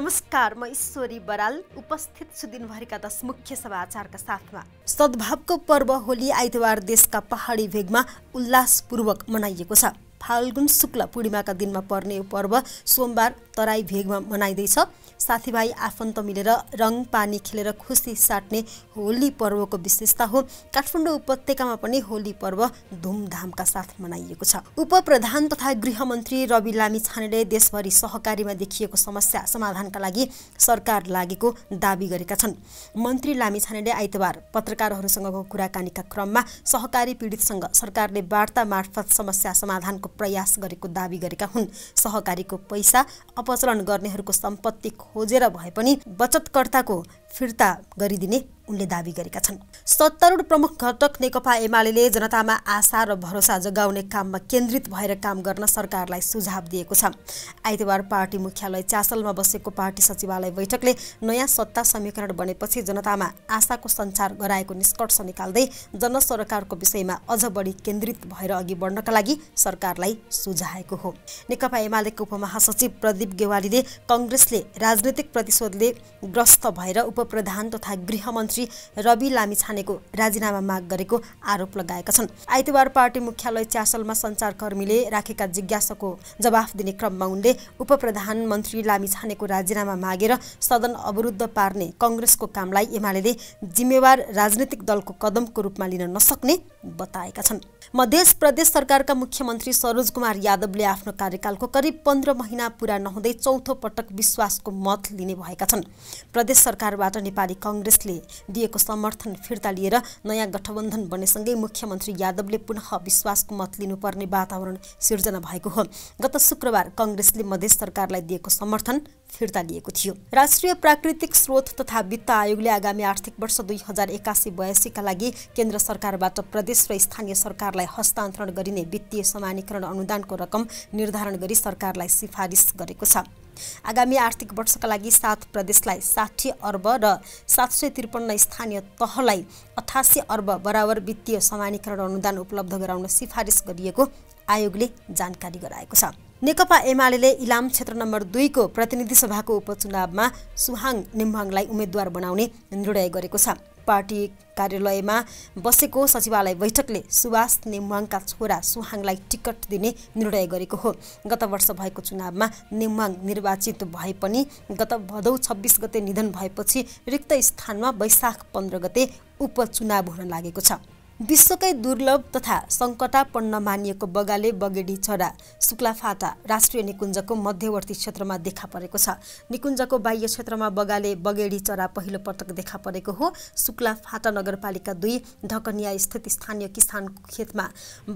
नमस्कार म ईश्वरी बराल उपस्थित छु दिनभरिका दस मुख्य समाचारका साथमा सद्भावको पर्व होली आइतबार देशका पहाडी भेगमा उल्लासपूर्वक मनाइएको छ फाल्गुन शुक्ल पूर्णिमाका दिनमा पर्ने यो पर्व सोमबार तराई भेगमा मनाइँदैछ साथीभाइ आफन्त मिलेर रङ पानी खेलेर खुसी साट्ने होली पर्वको विशेषता हो काठमाडौँ उपत्यकामा पनि होली पर्व धुमधामका साथ मनाइएको छ उपप्रधान तथा गृहमन्त्री रवि लामी छानेले देशभरि सहकारीमा देखिएको समस्या समाधानका लागि सरकार लागेको दावी गरेका छन् मन्त्री लामी छानेले आइतबार पत्रकारहरूसँगको कुराकानीका क्रममा सहकारी पीडितसँग सरकारले वार्ता मार्फत समस्या समाधानको प्रयास गरेको दावी गरेका हुन् सहकारीको पैसा अपचलन गर्नेहरूको सम्पत्ति खोजेर भए पनि बचतकर्ताको फिर्ता गरिदिने उनले दावी गरेका छन् सत्तारूढ प्रमुख घटक नेकपा एमाले जनतामा आशा र भरोसा जगाउने काममा केन्द्रित भएर काम गर्न सरकारलाई सुझाव दिएको छ आइतबार पार्टी मुख्यालय चासलमा बसेको पार्टी सचिवालय बैठकले नयाँ सत्ता समीकरण बनेपछि जनतामा आशाको सञ्चार गराएको निष्कर्ष निकाल्दै जनसरकारको विषयमा अझ बढी केन्द्रित भएर अघि बढ्नका लागि सरकारलाई सुझाएको हो नेकपा एमालेको उपमहासचिव प्रदीप गेवालीले कङ्ग्रेसले राजनैतिक प्रतिशोधले ग्रस्त भएर उपप्रधान तथा गृहमन्त्री रवि लामिछानेको राजीनामा माग गरेको आरोप लगाएका छन् आइतबार पार्टी मुख्यालय च्यासलमा सञ्चारकर्मीले राखेका जिज्ञासाको जवाफ दिने क्रममा उनले उपप्रधानमन्त्री लामिछानेको राजीनामा मागेर सदन अवरुद्ध पार्ने कङ्ग्रेसको कामलाई एमाले जिम्मेवार राजनीतिक दलको कदमको रूपमा लिन नसक्ने बताएका छन् मध्य प्रदेश सरकारका मुख्यमन्त्री सरोज कुमार यादवले आफ्नो कार्यकालको करिब पन्ध्र महिना पुरा नहुँदै चौथो पटक विश्वासको मत लिने भएका छन् प्रदेश सरकारबाट नेपाली कङ्ग्रेसले दिएको समर्थन फिर्ता लिएर नयाँ गठबन्धन बनेसँगै मुख्यमन्त्री यादवले पुनः विश्वासको मत लिनुपर्ने वातावरण सिर्जना भएको हो गत शुक्रबार कङ्ग्रेसले मधेस सरकारलाई दिएको समर्थन फिर्ता लिएको थियो राष्ट्रिय प्राकृतिक स्रोत तथा वित्त आयोगले आगामी आर्थिक वर्ष दुई हजार एकासी बयासीका लागि केन्द्र सरकारबाट प्रदेश र स्थानीय सरकारलाई हस्तान्तरण गरिने वित्तीय समानीकरण अनुदानको रकम निर्धारण गरी सरकारलाई सिफारिस गरेको छ आगामी आर्थिक वर्षका लागि सात प्रदेशलाई साठी अर्ब र सात सय त्रिपन्न स्थानीय तहलाई अठासी अर्ब बराबर वित्तीय समानीकरण अनुदान उपलब्ध गराउन सिफारिस गरिएको आयोगले जानकारी गराएको छ नेकपा एमाले इलाम क्षेत्र नम्बर दुईको प्रतिनिधि सभाको उपचुनावमा सुहाङ निम्बाङलाई उम्मेद्वार बनाउने निर्णय गरेको छ पार्टी कार्यालयमा बसेको सचिवालय बैठकले सुवास नेम्वाङका छोरा सुहाङलाई टिकट दिने निर्णय गरेको हो गत वर्ष भएको चुनावमा नेम्वाङ निर्वाचित भए पनि गत भदौ छब्बिस गते निधन भएपछि रिक्त स्थानमा वैशाख पन्ध्र गते उपचुनाव हुन लागेको छ विश्वकै दुर्लभ तथा सङ्कटापन्न मानिएको बगाले बगेडी शुक्ला शुक्लाफाटा राष्ट्रिय निकुञ्जको मध्यवर्ती क्षेत्रमा देखा परेको छ निकुञ्जको बाह्य क्षेत्रमा बगाले बगेडी चरा पहिलो पटक देखा परेको हो शुक्लाफाटा नगरपालिका दुई ढकनिया स्थित स्थानीय किसानको खेतमा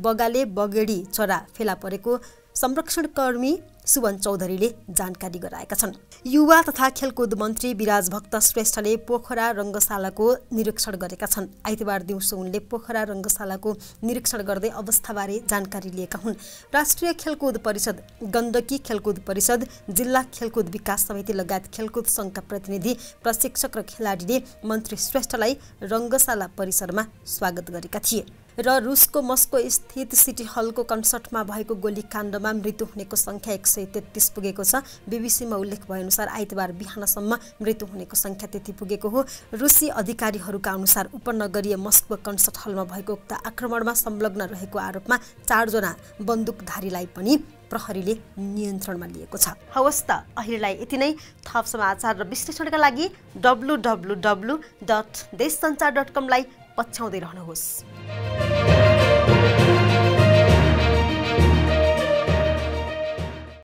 बगाले बगेडी चरा फेला परेको संरक्षणकर्मी सुवन चौधरीले जानकारी गराएका छन् युवा तथा खेलकुद मन्त्री विराज भक्त श्रेष्ठले पोखरा रङ्गशालाको निरीक्षण गरेका छन् आइतबार दिउँसो उनले पोखरा रङ्गशालाको निरीक्षण गर्दै अवस्थाबारे जानकारी लिएका हुन् राष्ट्रिय खेलकुद परिषद गण्डकी खेलकुद परिषद जिल्ला खेलकुद विकास समिति लगायत खेलकुद सङ्घका प्रतिनिधि प्रशिक्षक र खेलाडीले मन्त्री श्रेष्ठलाई रङ्गशाला परिसरमा स्वागत गरेका थिए र रुसको मस्को स्थित सिटी हलको कन्सर्टमा भएको गोलीकाण्डमा मृत्यु हुनेको सङ्ख्या एक सय तेत्तिस पुगेको छ बिबिसीमा उल्लेख भएअनुसार आइतबार बिहानसम्म मृत्यु हुनेको सङ्ख्या त्यति पुगेको हो रुसी अधिकारीहरूका अनुसार उपनगरीय मस्को कन्सर्ट हलमा भएको उक्त आक्रमणमा संलग्न रहेको आरोपमा चारजना बन्दुकधारीलाई पनि प्रहरीले नियन्त्रणमा लिएको छ हवस् त अहिलेलाई यति नै थप समाचार र विश्लेषणका लागि डब्लु डब्लु डब्लु डट देश सञ्चार डट कमलाई पछ्याउँदै रहनुहोस्